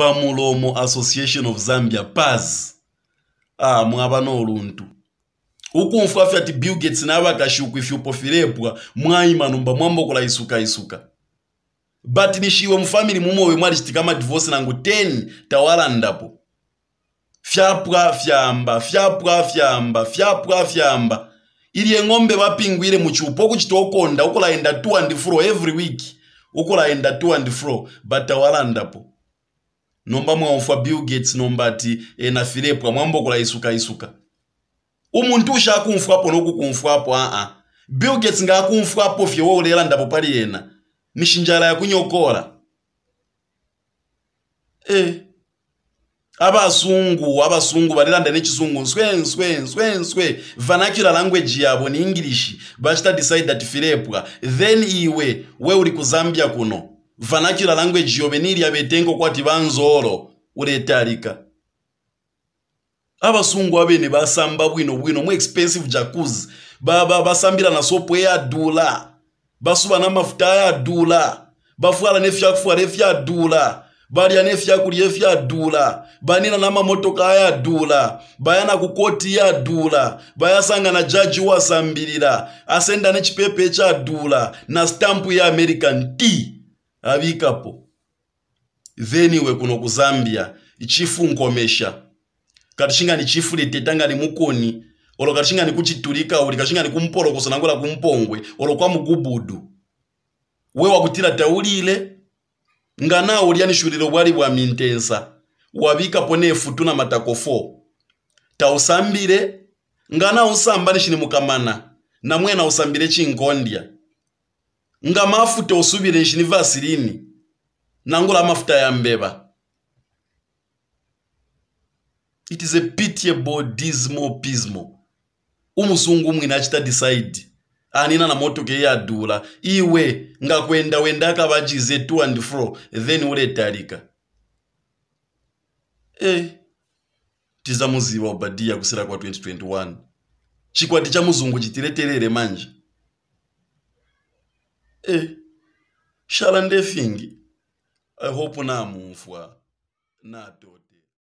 pamulomo association of zambia paz amwava ah, noluntu ukumfwa fyati bill gates navakashuku ifyupofilepwa mwayimanumba mwambokola isuka isuka but nishiwe mufamili mumoyo mwalicitika madivosi nangu 10 tawalandapo fyapwa fyamba fyapwa fyamba fyapwa fyamba ili yeng'ombe vapingwile muchupo kuchita okonda ukulaenda 2 and fro every week ukulaenda 2 and fro but tawalandapo nomba mwaofa bill gates nomba ti ena filepwa mwambokola isuka umuntu ushakumfwapo nokukumfwapo a bill gates ngaakumfwapo fye woulelandapo pali yena mishinjala yakunyokola e abasungu abasungu balilanda ne chisungu nswe nswe nswe nswe vernacular language yabo ni english bachita decide that filepwa then iwe we uli ku zambia kuno vernacular language yobenili yabetenga kwati banzolo uletalika abasungu abene basamba bwino bwino mu expensive jacuzzi baba basambira na sopo ya dula basuba na mafuta ya dula bafuala nefya kufuala efya dula balya nefya kulya efya dula banina na mamotoka ya dula bayana kukoti ya dula bayasanga na jaji wasambirira asenda ne chipepe cha dula na stampu ya american tea abikapo zeniwe kuno ku zambia icifunkomesha kati cingani cifulete ni mukoni olo katishinga ni kuchitulika uli katishinga ni kumpolo kusanangula kumpongwe olo kwa mugubudu we wakutila ile ngana uliani shulilo bwali bwa mintensa wabikapo nefutu na matakofo tausambile ngana usambani shini mukamana namwena usambile cinkondya nga mafuta osubira nshini vasilini nangula mafuta ya mbeba it is a pitiable dismal umusungu umwe nachita decide anina na motoka yadula iwe kwenda wenda akabajize to and fro then uletalika e eh, tizamuziwa obadia kusira kwa 2021 chikwati cha muzungu chitiletelere manje Eyi shala ndefingi, I hope namufa, nadoda.